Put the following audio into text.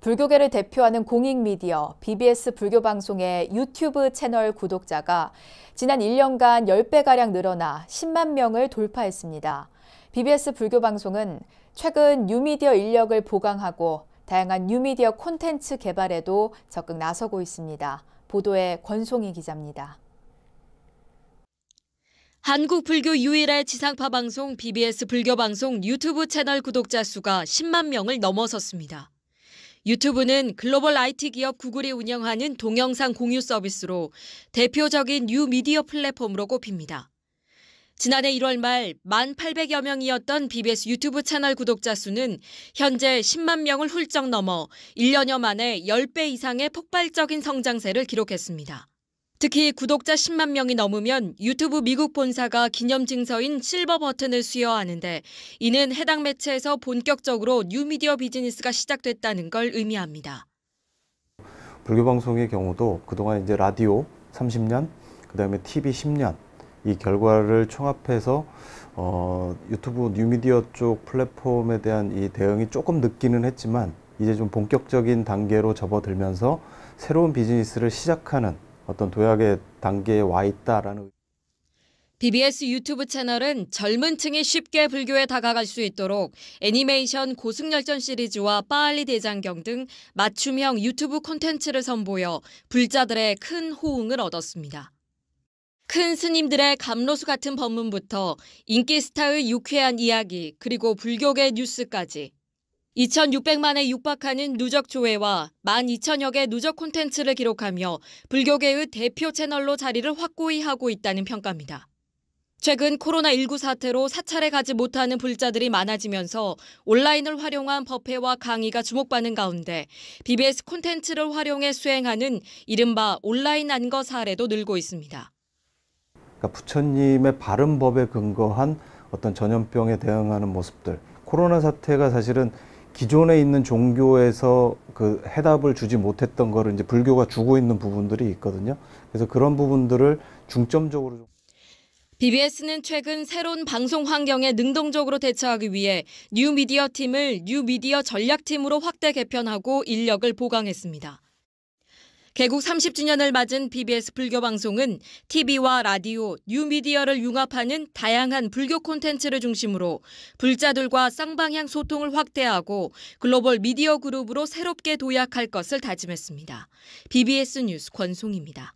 불교계를 대표하는 공익미디어 BBS 불교방송의 유튜브 채널 구독자가 지난 1년간 10배가량 늘어나 10만 명을 돌파했습니다. BBS 불교방송은 최근 뉴미디어 인력을 보강하고 다양한 뉴미디어 콘텐츠 개발에도 적극 나서고 있습니다. 보도에 권송희 기자입니다. 한국 불교 유일의 지상파 방송 BBS 불교 방송 유튜브 채널 구독자 수가 10만 명을 넘어섰습니다. 유튜브는 글로벌 IT 기업 구글이 운영하는 동영상 공유 서비스로 대표적인 뉴 미디어 플랫폼으로 꼽힙니다. 지난해 1월 말 1,800여 명이었던 BBS 유튜브 채널 구독자 수는 현재 10만 명을 훌쩍 넘어 1년여 만에 10배 이상의 폭발적인 성장세를 기록했습니다. 특히 구독자 10만 명이 넘으면 유튜브 미국 본사가 기념 증서인 실버 버튼을 수여하는데 이는 해당 매체에서 본격적으로 뉴미디어 비즈니스가 시작됐다는 걸 의미합니다. 불교 방송의 경우도 그동안 이제 라디오 30년, 그다음에 TV 10년 이 결과를 총합해서 어, 유튜브 뉴미디어 쪽 플랫폼에 대한 이 대응이 조금 늦기는 했지만 이제 좀 본격적인 단계로 접어들면서 새로운 비즈니스를 시작하는 어떤 도약의 단계에 와 있다라는. BBS 유튜브 채널은 젊은 층이 쉽게 불교에 다가갈 수 있도록 애니메이션 고승열전 시리즈와 빠알리 대장경 등 맞춤형 유튜브 콘텐츠를 선보여 불자들의 큰 호응을 얻었습니다. 큰 스님들의 감로수 같은 법문부터 인기 스타의 유쾌한 이야기 그리고 불교계 뉴스까지 2,600만에 육박하는 누적 조회와 12,000여 개 누적 콘텐츠를 기록하며 불교계의 대표 채널로 자리를 확고히 하고 있다는 평가입니다. 최근 코로나19 사태로 사찰에 가지 못하는 불자들이 많아지면서 온라인을 활용한 법회와 강의가 주목받는 가운데 BBS 콘텐츠를 활용해 수행하는 이른바 온라인 안거 사례도 늘고 있습니다. 그러니까 부처님의 바른 법에 근거한 어떤 전염병에 대응하는 모습들, 코로나 사태가 사실은 기존에 있는 종교에서 그 해답을 주지 못했던 거를 이제 불교가 주고 있는 부분들이 있거든요. 그래서 그런 부분들을 중점적으로 좀 BBS는 최근 새로운 방송 환경에 능동적으로 대처하기 위해 뉴미디어 팀을 뉴미디어 전략팀으로 확대 개편하고 인력을 보강했습니다. 개국 30주년을 맞은 BBS 불교 방송은 TV와 라디오, 뉴미디어를 융합하는 다양한 불교 콘텐츠를 중심으로 불자들과 쌍방향 소통을 확대하고 글로벌 미디어 그룹으로 새롭게 도약할 것을 다짐했습니다. BBS 뉴스 권송입니다.